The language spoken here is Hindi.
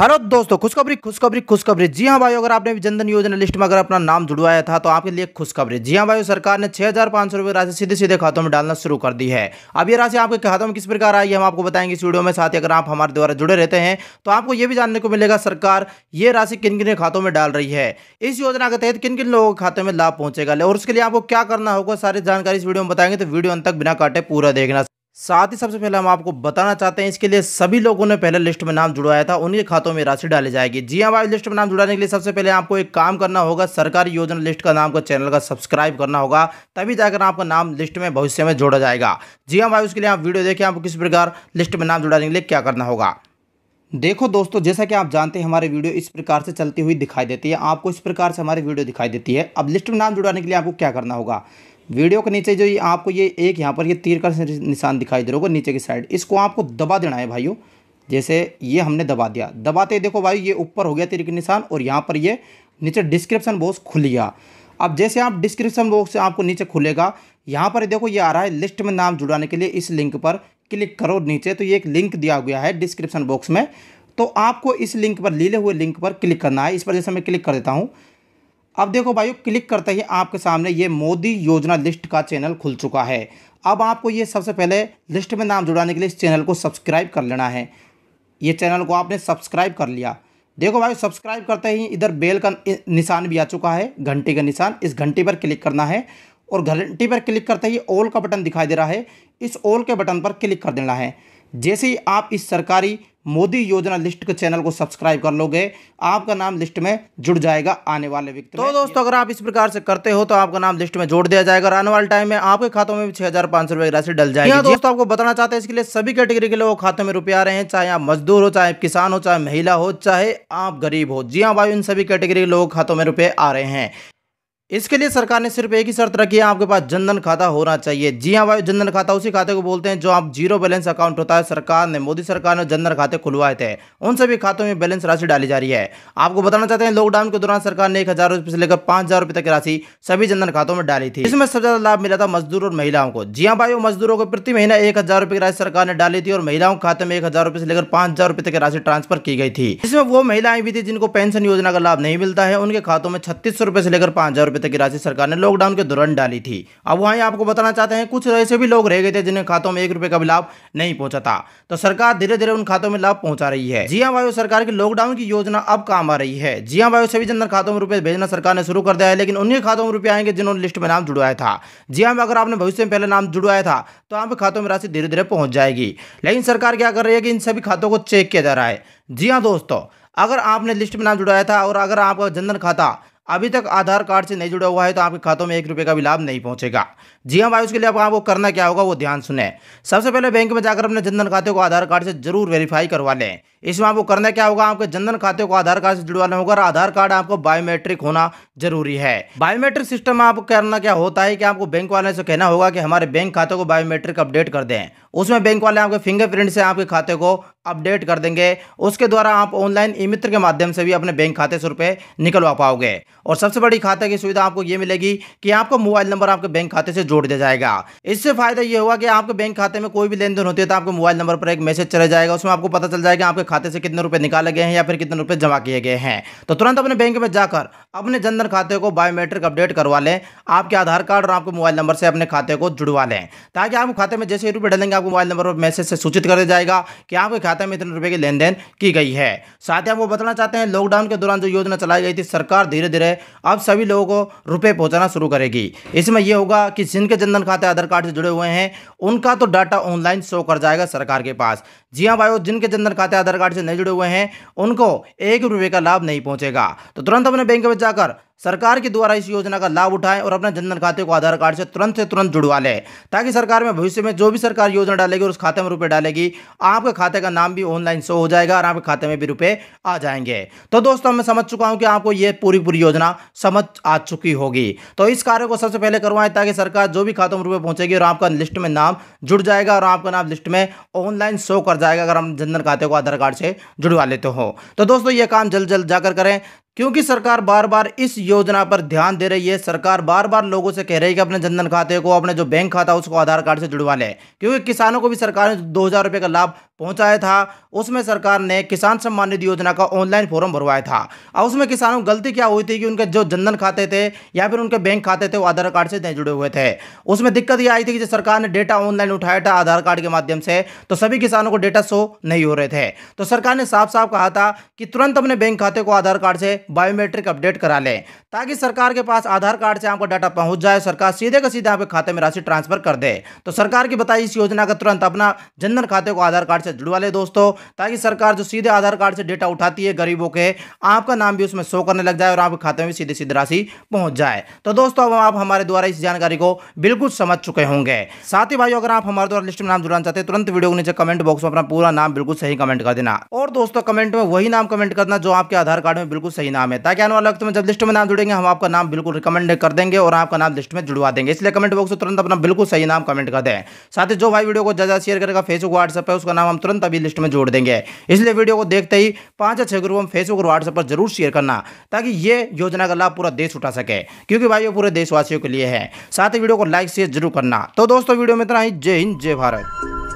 हेलो दोस्तों खुशखबरी खुशखबरी खुशखबरी जी हाँ भाई अगर आपने भी जनधन योजना लिस्ट में अगर अपना नाम जुड़वाया था तो आपके लिए खुशखबरी जी हाँ भाई सरकार ने छह हजार पांच सौ रुपये राशि सीधे सीधे खातों में डालना शुरू कर दी है अब ये राशि आपके खातों में किस प्रकार आई है हम आपको बताएंगे इस वीडियो में साथ ही अगर आप हमारे द्वारा जुड़े रहते हैं तो आपको ये भी जानने को मिलेगा सरकार ये राशि किन किन खातों में डाल रही है इस योजना के तहत किन किन लोगों के खाते में लाभ पहुंचेगा और उसके लिए आपको क्या करना होगा सारी जानकारी इस वीडियो में बताएंगे तो वीडियो अंत तक बिना काटे पूरा देखना साथ ही सबसे पहले हम आपको बताना चाहते हैं इसके लिए सभी लोगों ने पहले लिस्ट में नाम जुड़वाया था उनके खातों में राशि डाली जाएगी जी हाँ भाई लिस्ट में नाम जुड़ाने के लिए सबसे पहले आपको एक काम करना होगा सरकारी योजना लिस्ट का नाम का चैनल का सब्सक्राइब करना होगा तभी जाकर आपका नाम लिस्ट में भविष्य में जोड़ा जाएगा जी हाँ भाई उसके लिए आप वीडियो देखें आपको किस प्रकार लिस्ट में नाम जुड़ाने के लिए क्या करना होगा देखो दोस्तों जैसा कि आप जानते हैं हमारी वीडियो इस प्रकार से चलती हुई दिखाई देती है आपको इस प्रकार से हमारी वीडियो दिखाई देती है अब लिस्ट में नाम जुड़ाने के लिए आपको क्या करना होगा वीडियो के नीचे जो ये आपको ये एक यहाँ पर ये तीर का निशान दिखाई दे रहा होगा नीचे की साइड इसको आपको दबा देना है भाइयों जैसे ये हमने दबा दिया दबाते देखो भाई ये ऊपर हो गया तीर का निशान और यहाँ पर ये नीचे डिस्क्रिप्शन बॉक्स खुल गया अब जैसे आप डिस्क्रिप्शन बॉक्स से आपको नीचे खुलेगा यहाँ पर देखो ये आ रहा है लिस्ट में नाम जुड़ाने के लिए इस लिंक पर क्लिक करो नीचे तो ये एक लिंक दिया गया है डिस्क्रिप्शन बॉक्स में तो आपको इस लिंक पर लीले हुए लिंक पर क्लिक करना है इस पर जैसे मैं क्लिक कर देता हूँ अब देखो भाइयों क्लिक करते ही आपके सामने ये मोदी योजना लिस्ट का चैनल खुल चुका है अब आपको ये सबसे पहले लिस्ट में नाम जुड़ाने के लिए इस चैनल को सब्सक्राइब कर लेना है ये चैनल को आपने सब्सक्राइब कर लिया देखो भाई सब्सक्राइब करते ही इधर बेल का निशान भी आ चुका है घंटे का निशान इस घंटे पर क्लिक करना है और घंटी पर क्लिक करते ही ऑल का बटन दिखाई दे रहा है इस ऑल के बटन पर क्लिक कर देना है जैसे ही आप इस सरकारी मोदी योजना लिस्ट के चैनल को सब्सक्राइब कर लोगे आपका नाम लिस्ट में जुड़ जाएगा आने वाले व्यक्ति तो दोस्तों अगर आप इस प्रकार से करते हो तो आपका नाम लिस्ट में जोड़ दिया जाएगा आने वाले टाइम में आपके खातों में छह हजार पांच सौ रुपए की राशि डल जाएगी हाँ, हाँ। दोस्तों आपको बताना चाहते हैं इसके लिए सभी कैटेगरी के लोग खाते में रुपया आ रहे हैं चाहे आप मजदूर हो चाहे किसान हो चाहे महिला हो चाहे आप गरीब हो जी हाँ भाई इन सभी कैटेगरी के लोग खातों में रुपये आ रहे हैं इसके लिए सरकार ने सिर्फ एक ही शर्त रखी है आपके पास जनधन खाता होना चाहिए जी हाँ भाई जनधन खाता उसी खाते को बोलते हैं जो आप जीरो बैलेंस अकाउंट होता है सरकार ने मोदी सरकार ने जनधन खाते खुलवाए थे उन सभी खातों में बैलेंस राशि डाली जा रही है आपको बताना चाहते हैं लॉकडाउन के दौरान सरकार ने एक हजार से लेकर पांच हजार रुपये तक की राशि सभी जनधन खातों में डाली थी इसमें सबसे ज्यादा लाभ मिला था मजदूर और महिलाओं को जी हाँ भाई मजदूरों को प्रति महीना एक हजार रुपये की राशि सरकार ने डाली थी और महिलाओं के खाते में एक हजार रुपये से लेकर पांच हजार रुपये तक की राशि ट्रांसफर की गई थी इसमें वो महिलाएं भी थी जिनको पेंशन योजना का लाभ नहीं मिलता है उनके खातों में छत्तीस सौ रुपये से लेकर पांच हजार रुपए तक की राशि सरकार ने लॉकडाउन के दौरान डाली थी अब वहीं आपको बताना चाहते हैं कुछ ऐसे भी लोग रह गए थे जिन्हें खातों में एक रुपए का भी लाभ नहीं पहुंचा था तो सरकार धीरे धीरे उन खातों में लाभ पहुंचा रही है जिया वायु सरकार की लॉकडाउन की योजना अब काम आ रही है जिया वायु सभी जनता खातों में रुपए भेजना सरकार ने शुरू कर दिया है लेकिन उन्हीं खातों में रुपए आएंगे जिन्होंने लिस्ट में नाम जुड़वाया था जिया में अगर आपने भविष्य में पहले नाम जुड़वाया था तो आपके खातों में राशि धीरे धीरे पहुंच जाएगी लेकिन सरकार क्या कर रही है कि इन सभी खातों को चेक किया जा रहा है जी हाँ दोस्तों अगर आपने लिस्ट में नाम जुड़ाया था और अगर आपका जनधन खाता अभी तक आधार कार्ड से नहीं जुड़ा हुआ है तो आपके खातों में एक रुपये का भी लाभ नहीं पहुंचेगा जी हाँ भाई उसके लिए आपको करना क्या होगा वो ध्यान सुने सबसे पहले बैंक में जाकर अपने जनधन खाते को आधार कार्ड से जरूर वेरीफाई करवा लें इसमें आपको करना क्या होगा आपके जनधन खाते को आधार कार्ड से जुड़वाना होगा और आधार कार्ड आपको बायोमेट्रिक होना जरूरी है बायोमेट्रिक सिस्टम में आपको करना क्या होता है कि आपको बैंक वाले से कहना होगा कि हमारे बैंक खाते को बायोमेट्रिक अपडेट कर दें उसमें बैंक वाले आपके फिंगरप्रिंट से आपके खाते को अपडेट कर देंगे उसके द्वारा आप ऑनलाइन ई मित्र के माध्यम से भी अपने बैंक खाते से रुपये निकलवा पाओगे और सबसे बड़ी खाते की सुविधा आपको ये मिलेगी कि आपको मोबाइल नंबर आपके बैंक खाते से जोड़ दिया जाएगा इससे फायदा ये होगा कि आपके बैंक खाते में कोई भी लेन देन होती है तो आपके मोबाइल नंबर पर एक मैसेज चला जाएगा उसमें आपको पता चल जाएगा आपके खाते से कितने रुपए निकाले गए हैं या फिर कितने रुपए जमा किए गए हैं तो तुरंत अपने बैंक में जाकर अपने जनधन खाते को बायोमेट्रिक अपडेट करवा लें आपके आधार कार्ड और आपके मोबाइल नंबर से अपने खाते को जुड़वा लें ताकि आपके खाते में जैसे रुपये डालेंगे आपको मोबाइल नंबर पर मैसेज से सूचित कर दिया जाएगा कि आपके खाते में इतने रुपये की लेन की गई है साथ ही आपको बताना चाहते हैं लॉकडाउन के दौरान जो योजना चलाई गई थी सरकार धीरे धीरे अब सभी लोगों को रुपये पहुँचाना शुरू करेगी इसमें यह होगा कि जिनके जनधन खाते आधार कार्ड से जुड़े हुए हैं उनका तो डाटा ऑनलाइन शो कर जाएगा सरकार के पास जी हाँ भाई जिनके जनधन खाते आधार कार्ड से नहीं जुड़े हुए हैं उनको एक रुपये का लाभ नहीं पहुंचेगा तो तुरंत अपने बैंक में जाकर सरकार के द्वारा इस योजना का लाभ उठाएं और अपने जनधन खाते को आधार कार्ड से तुरंत से तुरंत जुड़वा लें ताकि सरकार में भविष्य में जो भी सरकार योजना डालेगी और उस खाते में रुपए डालेगी आपके खाते का नाम भी ऑनलाइन शो हो जाएगा और आपके खाते में भी रुपए आ जाएंगे तो दोस्तों मैं समझ चुका हूँ कि आपको ये पूरी पूरी योजना समझ आ चुकी होगी तो इस कार्य को सबसे पहले करवाएं ताकि सरकार जो भी खातों में रुपये पहुँचेगी और आपका लिस्ट में नाम जुड़ जाएगा और आपका नाम लिस्ट में ऑनलाइन शो कर जाएगा अगर हम जनधन खाते को आधार कार्ड से जुड़वा लेते हो तो दोस्तों ये काम जल्द जल्द जाकर करें क्योंकि सरकार बार बार इस योजना पर ध्यान दे रही है सरकार बार बार लोगों से कह रही है कि अपने जनधन खाते को अपने जो बैंक खाता है उसको आधार कार्ड से जुड़वा लें क्योंकि किसानों को भी सरकार ने दो हज़ार रुपये का लाभ पहुंचाया था उसमें सरकार ने किसान सम्मान निधि योजना का ऑनलाइन फॉर्म भरवाया था अब उसमें किसानों गलती क्या हुई थी कि उनके जो जनधन खाते थे या फिर उनके बैंक खाते थे वो आधार कार्ड से नहीं जुड़े हुए थे उसमें दिक्कत ये आई थी कि जब सरकार ने डेटा ऑनलाइन उठाया था आधार कार्ड के माध्यम से तो सभी किसानों को डेटा शो नहीं हो रहे थे तो सरकार ने साफ साफ कहा था कि तुरंत अपने बैंक खाते को आधार कार्ड से बायोमेट्रिक अपडेट करा लें ताकि सरकार के पास आधार कार्ड से आपको डाटा पहुंच जाए सरकार सीधे का सीधे आपके खाते में राशि ट्रांसफर कर दे तो सरकार की बताई इस योजना का तुरंत अपना जनधन खाते को आधार कार्ड से जुड़वा ले दोस्तों ताकि सरकार जो सीधे आधार कार्ड से डेटा उठाती है गरीबों के आपका नाम भी उसमें शो करने लग जाए और आपके खाते में सीधे सीधे राशि पहुंच जाए तो दोस्तों अब आप हमारे द्वारा इस जानकारी को बिल्कुल समझ चुके होंगे साथ ही भाई अगर आप हमारे द्वारा लिस्ट में नाम जुड़ाना चाहते हैं तुरंत वीडियो के नीचे कमेंट बॉक्स में अपना पूरा नाम बिल्कुल सही कमेंट कर देना और दोस्तों कमेंट में वही नाम कमेंट करना जो आपके आधार कार्ड में बिल्कुल सही नाम है ताकि आने वाले वक्त में जब लिस्ट में नाम जुड़ेंगे हम आपका नाम बिल्कुल रिकमेंड कर देंगे और आपका नाम लिस्ट में जुड़वा देंगे इसलिए कमेंट बॉक्स में तुरंत अपना बिल्कुल सही नाम कमेंट कर दें साथ ही जो भाई वीडियो को ज्यादा शेयर करेगा फेसबुक व्हाट्सएप है उसका नाम हम हम तुरंत अभी लिस्ट में जोड़ देंगे इसलिए वीडियो को देखते ही पांच या छः ग्रुप हम फेसबुक और व्हाट्सएप पर जरूर शेयर करना ताकि ये योजना का लाभ पूरा देश उठा सके क्योंकि भाई ये पूरे देशवासियों के लिए है साथ ही वीडियो को लाइक शेयर जरूर करना तो दोस्तों वीडियो में इतना ही जय हिंद जय भारत